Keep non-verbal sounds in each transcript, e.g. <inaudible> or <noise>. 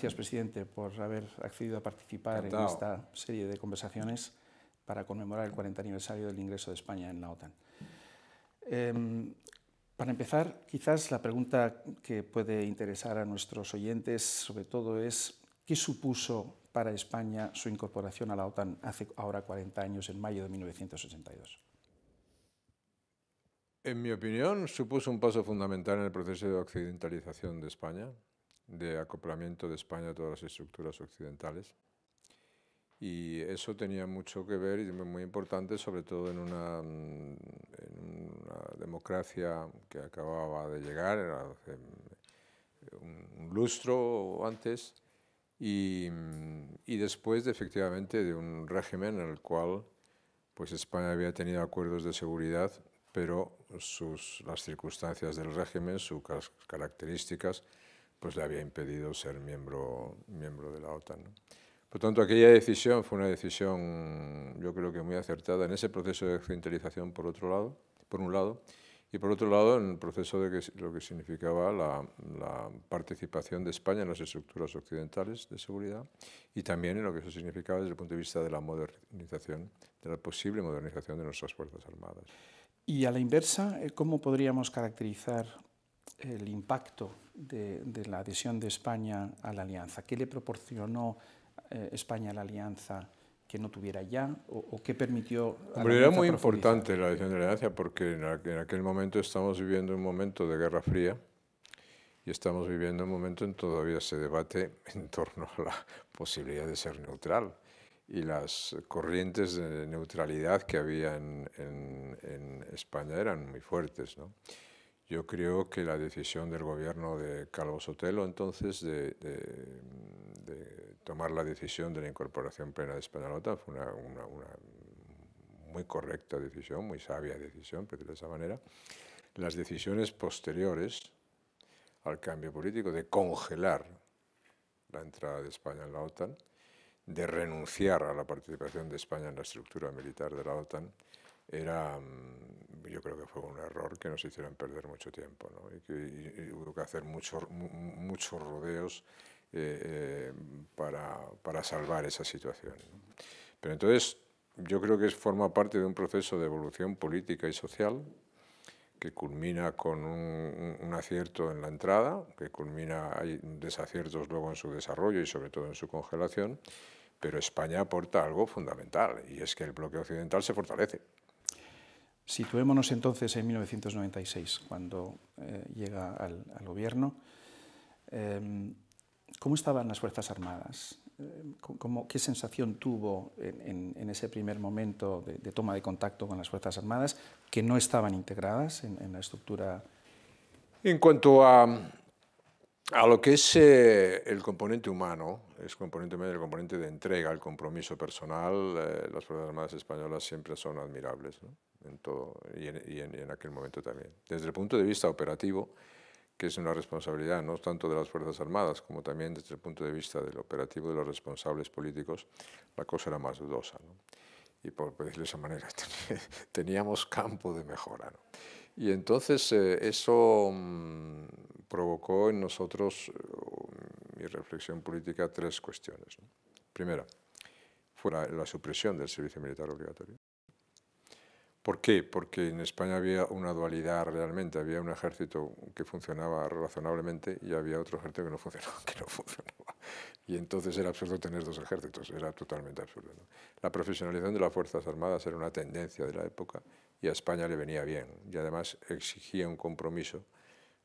gracias, presidente, por haber accedido a participar en esta serie de conversaciones para conmemorar el 40 aniversario del ingreso de España en la OTAN. Em, para empezar, quizás la pregunta que puede interesar a nuestros oyentes, sobre todo, es ¿qué supuso para España su incorporación a la OTAN hace ahora 40 años, en mayo de 1982? En mi opinión, supuso un paso fundamental en el proceso de occidentalización de España, de acoplamiento de España a todas las estructuras occidentales. Y eso tenía mucho que ver y muy importante, sobre todo en una, mm, democracia que acababa de llegar, mm, un lustro antes, y, mm, y, después efectivamente de un régimen en el cual pues España había tenido acuerdos de seguridad, pero sus, las circunstancias del régimen, sus características, pues le había impedido ser miembro, miembro de la OTAN. Por tanto, aquella decisión fue una decisión, yo creo que muy acertada en ese proceso de occidentalización, por otro lado, por un lado, y por otro lado, en el proceso de lo que significaba la, la, participación de España en las estructuras occidentales de seguridad y también en lo que eso significaba desde el punto de vista de la modernización, de la posible modernización de nuestras Fuerzas Armadas. Y a la inversa, eh, ¿cómo podríamos caracterizar el impacto de, la adhesión de España a la alianza? ¿Qué le proporcionó eh, España a la alianza que no tuviera ya o, qué permitió... Hombre, era muy importante la adhesión de la alianza porque en, aquel momento estamos viviendo un momento de guerra fría y estamos viviendo un momento en que todavía se debate <laughs> en torno a la posibilidad de ser neutral y las corrientes de neutralidad que había en, en España eran muy fuertes. ¿no? Yo creo que la decisión del gobierno de Calvo Sotelo entonces de, tomar la decisión de la incorporación plena de España a la OTAN fue una, una, muy correcta decisión, muy sabia decisión, pero de esa manera. Las decisiones posteriores al cambio político de congelar la entrada de España en la OTAN, de renunciar a la participación de España en la estructura militar de la OTAN, era, mm, yo creo que fue un error que nos hicieron perder mucho tiempo, y, que, hubo que hacer muchos muchos rodeos eh, eh, para, salvar esa situación. Pero entonces yo creo que forma parte de un proceso de evolución política y social que culmina con un, un, acierto en la entrada, que culmina, hay desaciertos luego en su desarrollo y sobre todo en su congelación, pero España aporta algo fundamental y es que el bloque occidental se fortalece. Situémonos entonces en 1996, cuando eh, llega al, gobierno. Em, ¿Cómo estaban las Fuerzas Armadas? Em, ¿Qué sensación tuvo en, ese primer momento de, toma de contacto con las Fuerzas Armadas que no estaban integradas en, la estructura? En cuanto a, lo que es eh, el componente humano, es componente medio, el componente de entrega, el compromiso personal, eh, las Fuerzas Armadas españolas siempre son admirables. ¿no? en todo, y, en, en, aquel momento también. Desde el punto de vista operativo, que es una responsabilidad no tanto de las Fuerzas Armadas como también desde el punto de vista del operativo de los responsables políticos, la cosa era más dudosa. Y por, decirlo de esa manera, <laughs> teníamos campo de mejora. Y entonces eh, eso mm, provocó en nosotros, eh, mi reflexión política, tres cuestiones. Primera, fue la supresión del servicio militar obligatorio. ¿Por qué? Porque en España había una dualidad realmente, había un ejército que funcionaba razonablemente y había otro ejército que no funcionaba. <laughs> Que no funcionaba. Y entonces era absurdo tener dos ejércitos, era totalmente absurdo. La profesionalización de las Fuerzas Armadas era una tendencia de la época y a España le venía bien y además exigía un compromiso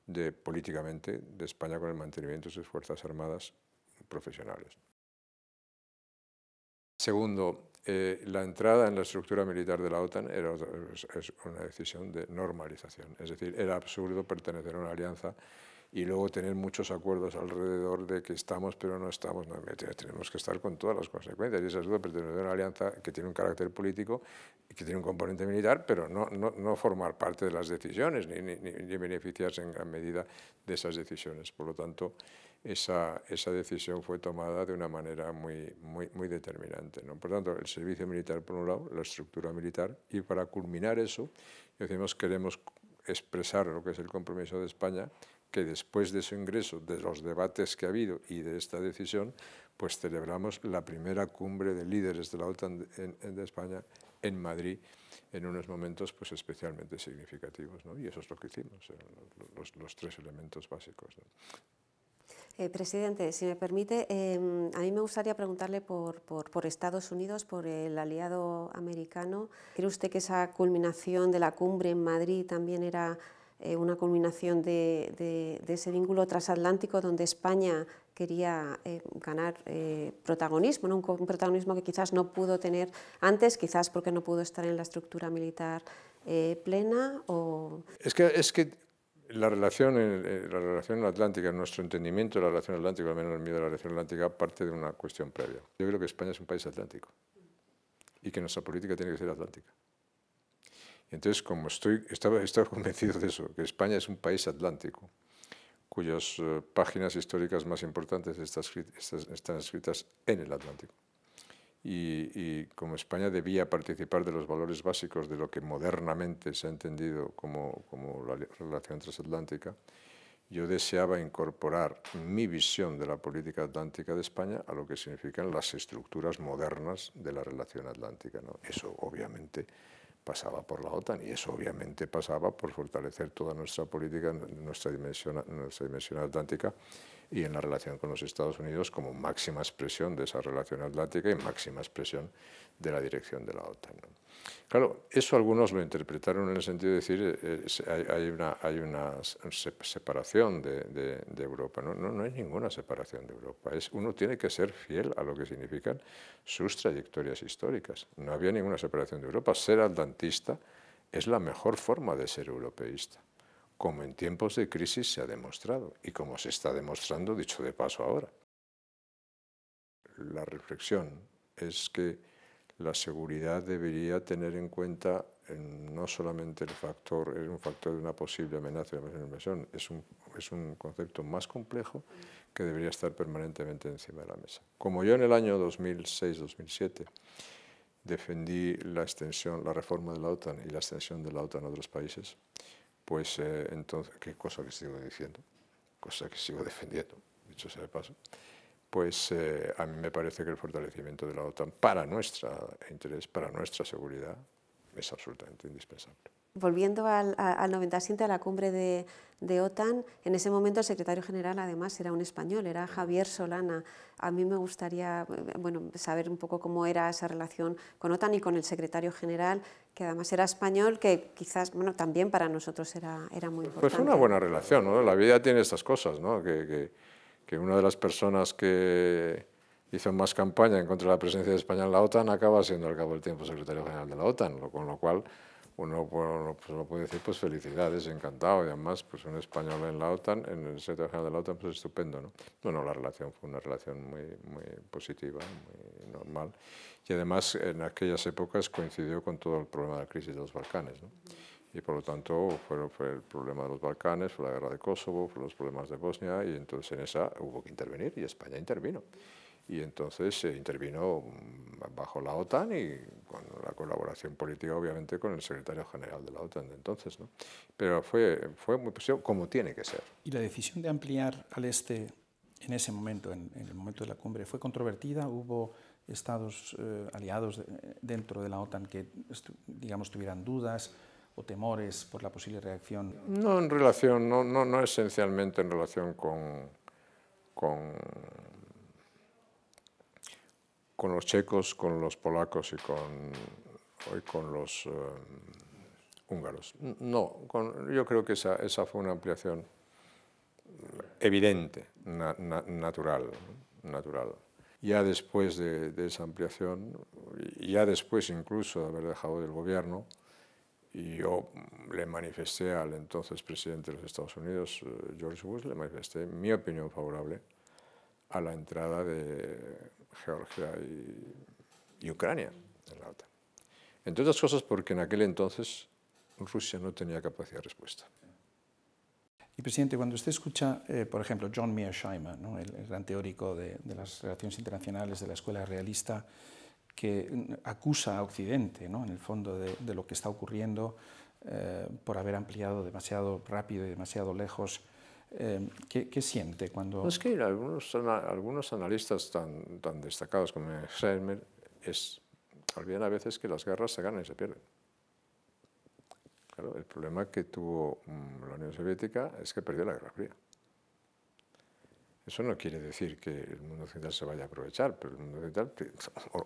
de, políticamente de España con el mantenimiento de sus Fuerzas Armadas profesionales. Segundo, eh, la entrada en la estructura militar de la OTAN era es una decisión de normalización. Es decir, era absurdo pertenecer a una alianza y luego tener muchos acuerdos alrededor de que estamos pero no estamos. tenemos que estar con todas las consecuencias. Y es absurdo pertenecer a una alianza que tiene un carácter político y que tiene un componente militar, pero no, formar parte de las decisiones ni, ni beneficiarse en gran medida de esas decisiones. Por lo tanto, esa, esa decisión fue tomada de una manera muy, muy, muy determinante. ¿no? Por tanto, el servicio militar por un lado, la estructura militar, y para culminar eso, decimos queremos expresar lo que es el compromiso de España, que después de su ingreso, de los debates que ha habido y de esta decisión, pues celebramos la primera cumbre de líderes de la OTAN en, de España en Madrid en unos momentos pues, especialmente significativos. ¿no? Y eso es lo que hicimos, los, los, tres elementos básicos. ¿no? Eh, presidente, si me permite, em, a mí me gustaría preguntarle por, Estados Unidos, por el aliado americano. ¿Cree usted que esa culminación de la cumbre en Madrid también era eh, una culminación de, ese vínculo transatlántico donde España quería eh, ganar protagonismo, un, protagonismo que quizás no pudo tener antes, quizás porque no pudo estar en la estructura militar plena? O... es que la relación, eh, la relación atlántica, nuestro entendimiento de la relación atlántica, al menos el mío de la relación atlántica, parte de una cuestión previa. Yo creo que España es un país atlántico y que nuestra política tiene que ser atlántica. entonces, como estoy, estaba, estaba <laughs> convencido de eso, que España es un país atlántico, cuyas eh, páginas históricas más importantes están escritas en el Atlántico y, como España debía participar de los valores básicos de lo que modernamente se ha entendido como, como la relación transatlántica, yo deseaba incorporar mi visión de la política atlántica de España a lo que significan las estructuras modernas de la relación atlántica. Eso obviamente pasaba por la OTAN y eso obviamente pasaba por fortalecer toda nuestra política, nuestra dimensión, nuestra dimensión atlántica y en la relación con los Estados Unidos como máxima expresión de esa relación atlántica y máxima expresión de la dirección de la OTAN. Claro, eso algunos lo interpretaron en el sentido de decir que eh, eh, hay, una, hay separación de, Europa. ¿no? No, hay ninguna separación de Europa. Es, uno tiene que ser fiel a lo que significan sus trayectorias históricas. No había ninguna separación de Europa. Ser atlantista es la mejor forma de ser europeísta como en tiempos de crisis se ha demostrado y como se está demostrando, dicho de paso ahora. La reflexión es que la seguridad debería tener en cuenta no solamente el factor, es un factor de una posible amenaza de inversión, es un, es un concepto más complejo que debería estar permanentemente encima de la mesa. Como yo en el año 2006-2007 defendí la extensión, la reforma de la OTAN y la extensión de la OTAN a otros países, pues eh, entonces, qué cosa que sigo diciendo, cosa que sigo <laughs> defendiendo, dicho sea de paso, pues eh, a mí me parece que el fortalecimiento de la OTAN para nuestro interés, para nuestra seguridad, es absolutamente indispensable volviendo al, 97, a la cumbre de, OTAN, en ese momento el secretario general además era un español, era Javier Solana. A mí me gustaría bueno, saber un poco cómo era esa relación con OTAN y con el secretario general, que además era español, que quizás bueno, también para nosotros era, era muy importante. Pues una buena relación, ¿no? la vida tiene estas cosas, ¿no? que, que, que una de las personas que hizo más campaña en contra de la presencia de España en la OTAN acaba siendo al cabo del tiempo secretario general de la OTAN, con lo cual uno, pues lo puede decir, pues felicidades, encantado, y además, pues un español en la OTAN, en el sector general de la OTAN, pues estupendo, ¿no? Bueno, la relación fue una relación muy, muy positiva, muy normal, y además en aquellas épocas coincidió con todo el problema de la crisis de los Balcanes, ¿no? Y por lo tanto fue, fue el problema de los Balcanes, fue la guerra de Kosovo, fue los problemas de Bosnia, y entonces en esa hubo que intervenir, y España intervino y entonces se intervino mm, bajo la OTAN y con la colaboración política obviamente con el secretario general de la OTAN de entonces. ¿no? Pero fue, fue muy posible, pues, como tiene que ser. ¿Y la decisión de ampliar al este en ese momento, en, el momento de la cumbre, fue controvertida? ¿Hubo estados eh, aliados eh, dentro de la OTAN que, digamos, tuvieran dudas? o temores por la posible reacción? No en relación, no, no, no esencialmente en relación con, con con los checos, con los polacos y con, con los eh, húngaros. No, con, yo creo que esa, fue una ampliación evidente, natural, natural. Ya después de, esa ampliación, ya después incluso de haber dejado del gobierno, yo le manifesté al entonces presidente de los Estados Unidos, eh, George Bush, le manifesté mi opinión favorable a la entrada de Georgia y, Ucrania en la OTAN. Entre otras cosas porque en aquel entonces Rusia no tenía capacidad de respuesta. Y presidente, cuando usted escucha, eh, por ejemplo, John Mearsheimer, el, gran teórico de, las relaciones internacionales de la escuela realista, que acusa a Occidente, ¿no? en el fondo, de, lo que está ocurriendo eh, por haber ampliado demasiado rápido y demasiado lejos eh, ¿qué, siente cuando...? Es que algunos, algunos analistas tan, tan destacados como Helmer es, olvidan a veces que las guerras se ganan y se pierden. el problema que tuvo mm, la Unión Soviética es que perdió la Guerra Fría. Eso no quiere decir que el mundo occidental se vaya a aprovechar, pero el mundo occidental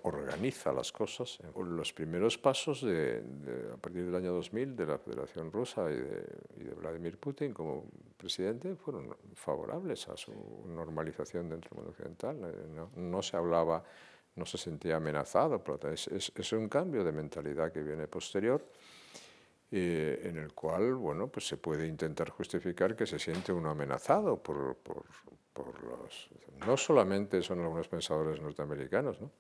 organiza las cosas. Los primeros pasos a partir del año 2000 de la Federación Rusa y de, Vladimir Putin como presidente fueron favorables a su normalización dentro del mundo occidental. Eh, no, se hablaba, no se sentía amenazado. Es, es, un cambio de mentalidad que viene posterior. Eh, en el cual bueno, pues se puede intentar justificar que se siente uno amenazado por no solamente son algunos pensadores norteamericanos, ¿no?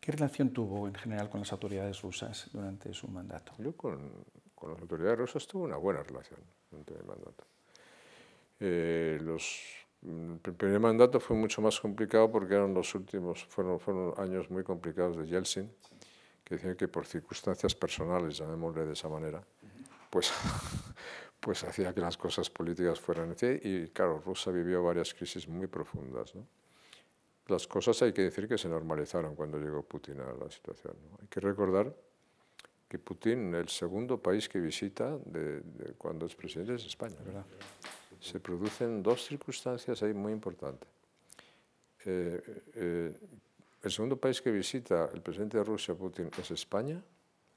¿Qué relación tuvo en general con las autoridades rusas durante su mandato? Yo con, las autoridades rusas tuve una buena relación durante mi mandato. Eh, los, el primer mandato fue mucho más complicado porque eran los últimos, fueron, fueron años muy complicados de Yeltsin, que decían que por circunstancias personales, llamémosle de esa manera, pues <laughs> pues hacía que las cosas políticas fueran así. Y claro, Rusia vivió varias crisis muy profundas. Las cosas hay que decir que se normalizaron cuando llegó Putin a la situación. Hay que recordar que Putin, el segundo país que visita cuando es presidente, es España. Se producen dos circunstancias ahí muy importantes. Eh, eh, el segundo país que visita el presidente de Rusia, Putin, es España,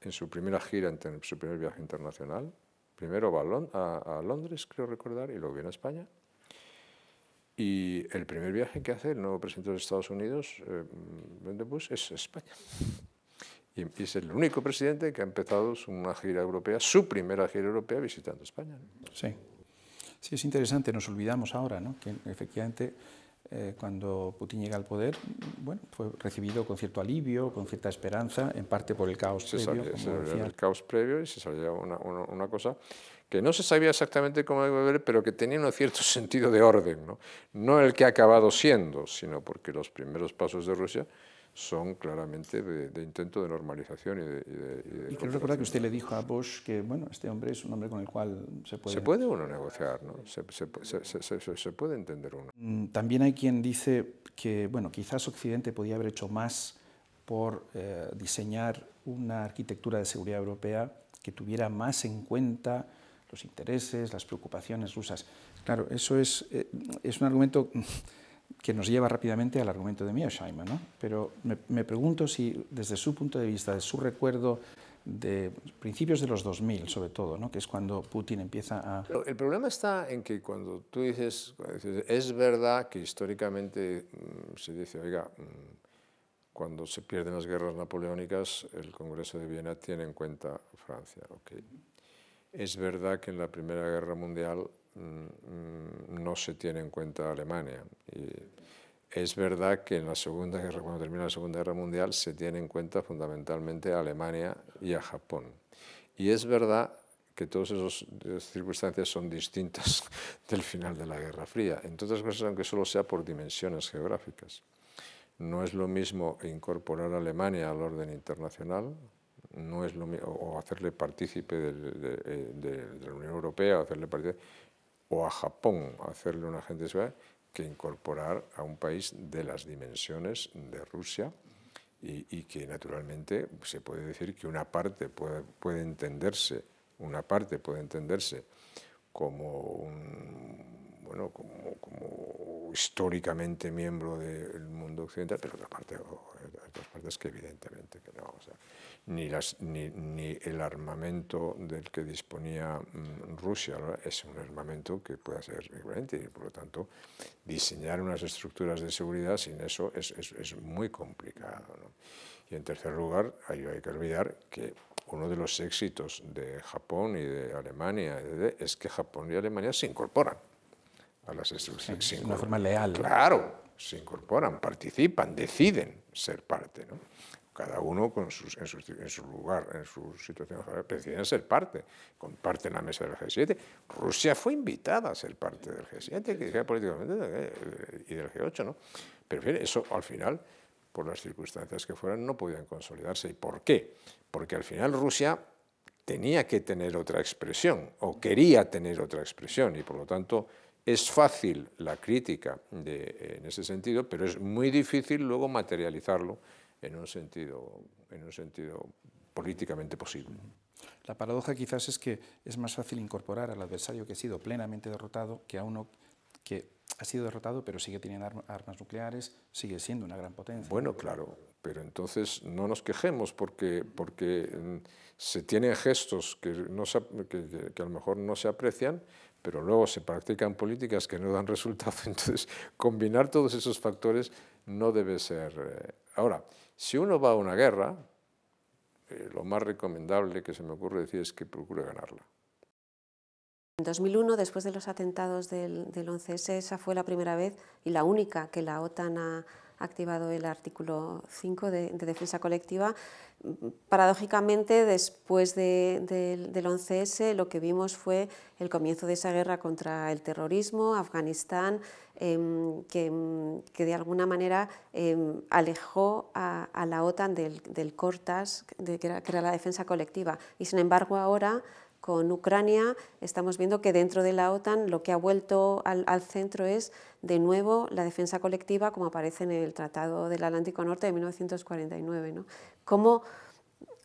en su primera gira, en su primer viaje internacional, Primero va a, Londres, creo recordar, y luego viene a España. Y el primer viaje que hace el nuevo presidente de Estados Unidos, eh, es España. Y, es el único presidente que ha empezado una gira europea, su primera gira europea, visitando España. Sí. sí, es interesante, nos olvidamos ahora ¿no? que efectivamente eh, cuando Putin llega al poder, bueno, fue recibido con cierto alivio, con cierta esperanza, en parte por el caos previo. como se el caos previo y se sabía una, una, cosa que no se sabía exactamente cómo iba a haber, pero que tenía un cierto <laughs> sentido de orden, no el que ha acabado siendo, sino porque los primeros pasos de Rusia son claramente de, intento de normalización y de... Y, creo recordar que usted le dijo a Bosch que, bueno, este hombre es un hombre con el cual se puede... Se puede uno negociar, ¿no? Se, puede entender uno. Mm, también hay quien dice que, bueno, quizás Occidente podía haber hecho más por eh, diseñar una arquitectura de seguridad europea que tuviera más en cuenta los intereses, las preocupaciones rusas. Claro, eso es, eh, es un argumento que nos lleva rápidamente al argumento de mí ¿no? Pero me, pregunto si desde su punto de vista, de su recuerdo de principios de los 2000, sobre todo, ¿no? que es cuando Putin empieza a... el problema está en que cuando tú dices, es verdad que históricamente mm, se dice, oiga, mm, cuando se pierden las guerras napoleónicas, el Congreso de Viena tiene en cuenta Francia. Okay. Es verdad que en la Primera Guerra Mundial Mm, no se tiene en cuenta Alemania. Y es verdad que en la Segunda Guerra, cuando termina la Segunda Guerra Mundial, se tiene en cuenta fundamentalmente a Alemania y a Japón. Y es verdad que todas esas circunstancias son distintas <laughs> del final de la Guerra Fría, en todas cosas, aunque solo sea por dimensiones geográficas. No es lo mismo incorporar a Alemania al orden internacional, no es lo o hacerle partícipe eh, de, la Unión Europea, o hacerle partícipe, o a Japón hacerle una de que incorporar a un país de las dimensiones de Rusia y, que naturalmente se puede decir que una parte puede, entenderse, una parte puede entenderse como bueno, como, históricamente miembro del mundo occidental, pero otra parte, otras partes que evidentemente que no. vamos ni, las, ni, el armamento del que disponía mm, Rusia es un armamento que pueda ser equivalente y por lo tanto diseñar unas estructuras de seguridad sin eso es, muy complicado. Y en tercer lugar, hay, que olvidar que uno de los éxitos de Japón y de Alemania es que Japón y Alemania se incorporan a las estructuras. de una forma leal. Claro, se incorporan, participan, deciden ser parte. ¿no? cada uno con en, su, lugar, en su situación, deciden ser parte, parte en la mesa del G7. Rusia fue invitada a ser parte del G7, que sea políticamente, eh, y del G8, ¿no? Pero eso al final, por las circunstancias que fueran, no podían consolidarse. ¿Y por qué? Porque al final Rusia tenía que tener otra expresión, o quería tener otra expresión, y por lo tanto es fácil la crítica de, en ese sentido, pero es muy difícil luego materializarlo en un sentido, en un sentido políticamente posible. La paradoja quizás es que es más fácil incorporar al adversario que ha sido plenamente derrotado que a uno que ha sido derrotado pero sigue teniendo armas nucleares, sigue siendo una gran potencia. Bueno, claro, pero entonces no nos quejemos porque, porque mm, se tienen gestos que, no que, que a lo mejor no se aprecian, pero luego se practican políticas que no dan resultado. <laughs> Entonces, combinar todos esos factores no debe ser... Eh, ahora, si uno va a una guerra, eh, lo más recomendable que se me ocurre decir es que procure ganarla. En 2001, después de los atentados del, del 11S, esa fue la primera vez y la única que la OTAN ha activado el artículo 5 de, defensa colectiva. Paradójicamente, después del 11S, lo que vimos fue el comienzo de esa guerra contra el terrorismo, Afganistán, em, em, que, de alguna manera em, alejó a, la OTAN del, CORTAS, que era la defensa colectiva. Y sin embargo, ahora con Ucrania, estamos viendo que dentro de la OTAN lo que ha vuelto al, centro es de nuevo la defensa colectiva, como aparece en el Tratado del Atlántico Norte de 1949. ¿Cómo,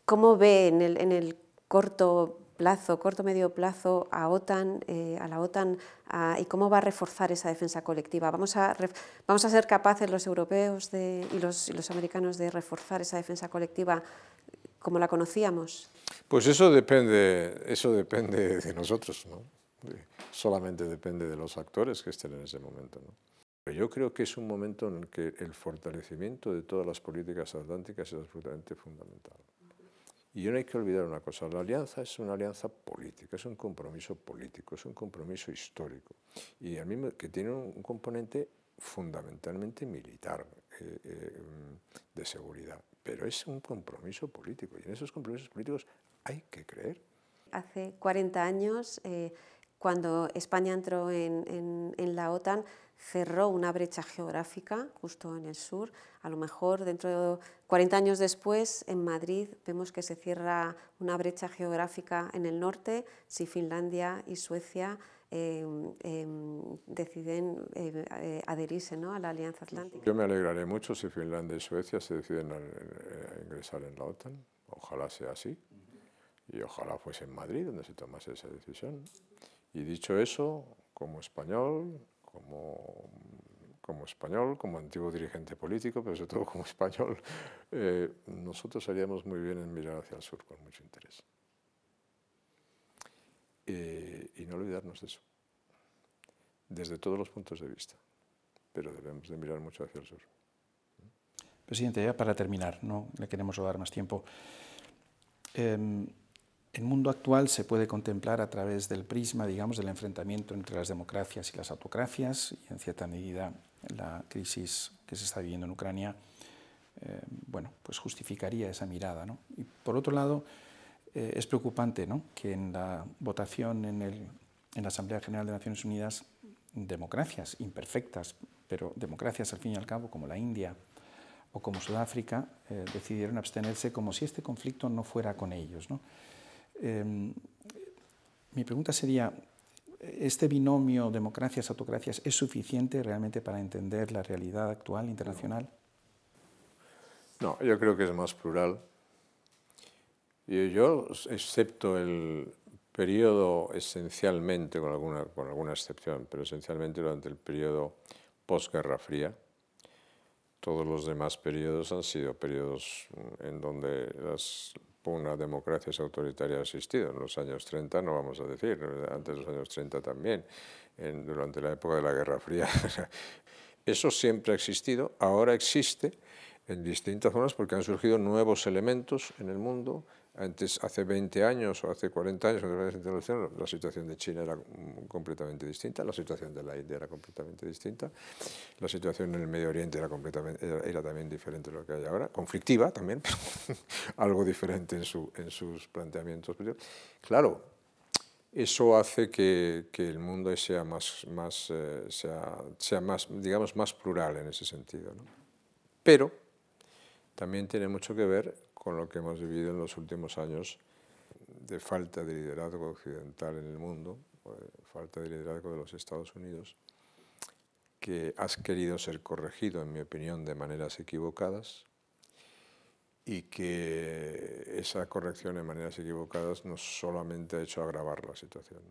¿Cómo, ve en el, en el corto plazo, corto medio plazo a OTAN, eh, a la OTAN y cómo va a reforzar esa defensa colectiva. Vamos a, vamos a ser capaces los europeos y, los, y, los, americanos de reforzar esa defensa colectiva como la conocíamos? Pues eso depende, eso depende <laughs> de nosotros, ¿no? solamente depende de los actores que estén en ese momento. ¿no? Yo creo que es un momento en el que el fortalecimiento de todas las políticas atlánticas es absolutamente fundamental. Y no hay que olvidar una cosa, la alianza es una alianza política, es un compromiso político, es un compromiso histórico, y al mismo que tiene un componente fundamentalmente militar, eh, eh, de seguridad, pero es un compromiso político y en esos compromisos políticos hay que creer. Hace 40 años, eh, cuando España entró en, la OTAN, cerró una brecha geográfica justo en el sur. A lo mejor dentro de 40 años después, en Madrid, vemos que se cierra una brecha geográfica en el norte, si Finlandia y Suecia Em, em, deciden em, eh, adherirse ¿no? a la Alianza Atlántica. Yo me alegraré mucho si Finlandia y Suecia se deciden a, eh, ingresar en la OTAN, ojalá sea así, y ojalá fuese en Madrid donde se tomase esa decisión. Y dicho eso, como español, como, como español, como antiguo dirigente político, pero sobre todo como español, <laughs> eh, nosotros haríamos muy bien en mirar hacia el sur con mucho interés. Eh, y no olvidarnos de eso, desde todos los puntos de vista, pero debemos de mirar mucho hacia el sur. Presidente, ya para terminar, no le queremos dar más tiempo. Em, el mundo actual se puede contemplar a través del prisma, digamos, del enfrentamiento entre las democracias y las autocracias, y en cierta medida la crisis que se está viviendo en Ucrania, eh, bueno, pues justificaría esa mirada. ¿no? Y por otro lado, eh, es preocupante ¿no? que en la votación en, la Asamblea General de Naciones Unidas, democracias imperfectas, pero democracias al fin y al cabo, como la India o como Sudáfrica, eh, decidieron abstenerse como si este conflicto no fuera con ellos. Em, mi pregunta sería, ¿este binomio democracias-autocracias es suficiente realmente para entender la realidad actual internacional? No, yo creo que es más plural yo, excepto el periodo esencialmente, con alguna, con alguna excepción, pero esencialmente durante el periodo posguerra fría, todos los demás periodos han sido periodos mm, en donde las una democracia autoritaria ha existido. En los años 30 no vamos a decir, antes de los años 30 también, durante la época de la Guerra Fría. <laughs> Eso siempre ha existido, ahora existe en distintas zonas porque han surgido nuevos elementos en el mundo antes, hace 20 años o hace 40 años, la situación de China era mm, completamente distinta, la situación de la India era completamente distinta, la situación en el Medio Oriente era, completamente, era, también diferente de lo que hay ahora, conflictiva también, <laughs> pero algo diferente en, su, en sus planteamientos. Claro, eso hace que, el mundo sea más, más, eh, sea, más, digamos, más plural en ese sentido. Pero también tiene mucho que ver con lo que hemos vivido en los últimos años de falta de liderazgo occidental en el mundo, falta de liderazgo de los Estados Unidos, que has querido ser corregido, en mi opinión, de maneras equivocadas y que esa corrección de maneras equivocadas no solamente ha hecho agravar la situación.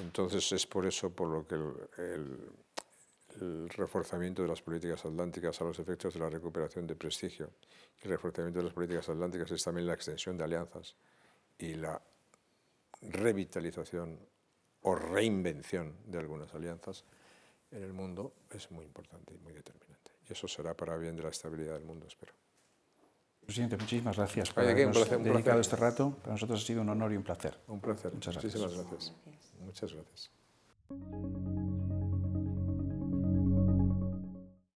Entonces es por eso por lo que el el reforzamiento de las políticas atlánticas a los efectos de la recuperación de prestigio. El reforzamiento de las políticas atlánticas es también la extensión de alianzas y la revitalización o reinvención de algunas alianzas en el mundo es muy importante y muy determinante. Y eso será para bien de la estabilidad del mundo, espero. Presidente, muchísimas gracias por habernos dedicado este rato. Para nosotros ha sido un honor y un placer. Un placer. Muchas gracias. Muchas gracias.